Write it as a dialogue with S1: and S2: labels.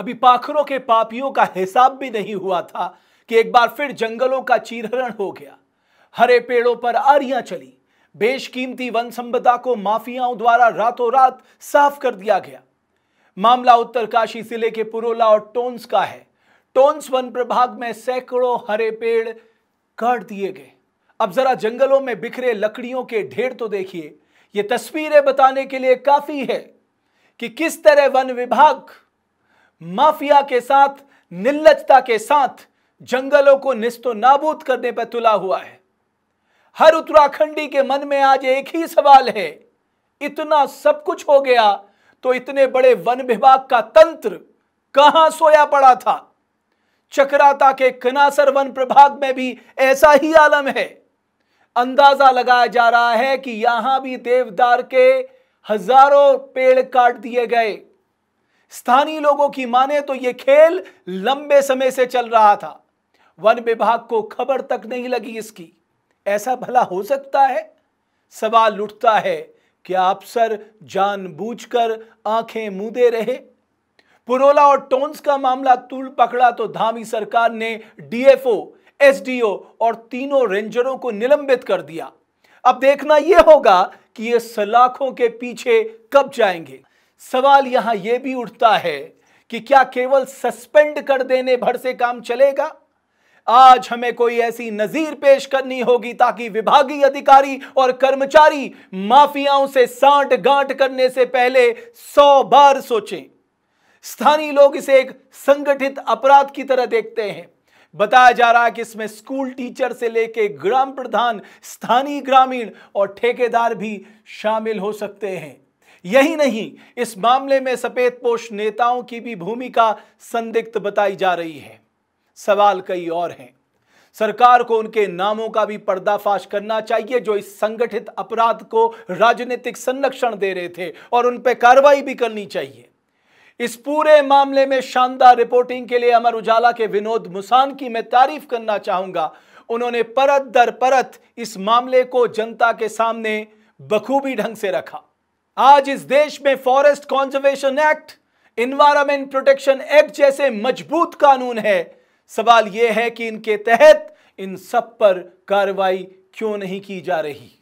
S1: अभी पाखरों के पापियों का हिसाब भी नहीं हुआ था कि एक बार फिर जंगलों का चीरहरण हो गया हरे पेड़ों पर आरियां चली बेशकीमती वन संपदा को माफियाओं द्वारा रातों रात साफ कर दिया गया मामला उत्तरकाशी जिले के पुरोला और टोन्स का है टोन्स वन प्रभाग में सैकड़ों हरे पेड़ काट दिए गए अब जरा जंगलों में बिखरे लकड़ियों के ढेर तो देखिए ये तस्वीरें बताने के लिए काफी है कि किस तरह वन विभाग माफिया के साथ निल्लजता के साथ जंगलों को निस्तो नाबूद करने पर तुला हुआ है हर उत्तराखंडी के मन में आज एक ही सवाल है इतना सब कुछ हो गया तो इतने बड़े वन विभाग का तंत्र कहां सोया पड़ा था चक्राता के कनासर वन प्रभाग में भी ऐसा ही आलम है अंदाजा लगाया जा रहा है कि यहां भी देवदार के हजारों पेड़ काट दिए गए स्थानीय लोगों की माने तो यह खेल लंबे समय से चल रहा था वन विभाग को खबर तक नहीं लगी इसकी ऐसा भला हो सकता है सवाल उठता है क्या अफसर जानबूझकर आंखें मूदे रहे पुरोला और टोन्स का मामला तूल पकड़ा तो धामी सरकार ने डीएफओ एसडीओ और तीनों रेंजरों को निलंबित कर दिया अब देखना यह होगा कि ये सलाखों के पीछे कब जाएंगे सवाल यहां यह भी उठता है कि क्या केवल सस्पेंड कर देने भर से काम चलेगा आज हमें कोई ऐसी नजीर पेश करनी होगी ताकि विभागीय अधिकारी और कर्मचारी माफियाओं से सांठ गांठ करने से पहले सौ बार सोचें स्थानीय लोग इसे एक संगठित अपराध की तरह देखते हैं बताया जा रहा है कि इसमें स्कूल टीचर से लेकर ग्राम प्रधान स्थानीय ग्रामीण और ठेकेदार भी शामिल हो सकते हैं यही नहीं इस मामले में सफेदपोश नेताओं की भी भूमिका संदिग्ध बताई जा रही है सवाल कई और हैं सरकार को उनके नामों का भी पर्दाफाश करना चाहिए जो इस संगठित अपराध को राजनीतिक संरक्षण दे रहे थे और उन पर कार्रवाई भी करनी चाहिए इस पूरे मामले में शानदार रिपोर्टिंग के लिए अमर उजाला के विनोद मुसान की मैं तारीफ करना चाहूंगा उन्होंने परत दर परत इस मामले को जनता के सामने बखूबी ढंग से रखा आज इस देश में forest conservation act environment protection act जैसे मजबूत कानून है सवाल यह है कि इनके तहत इन सब पर कार्रवाई क्यों नहीं की जा रही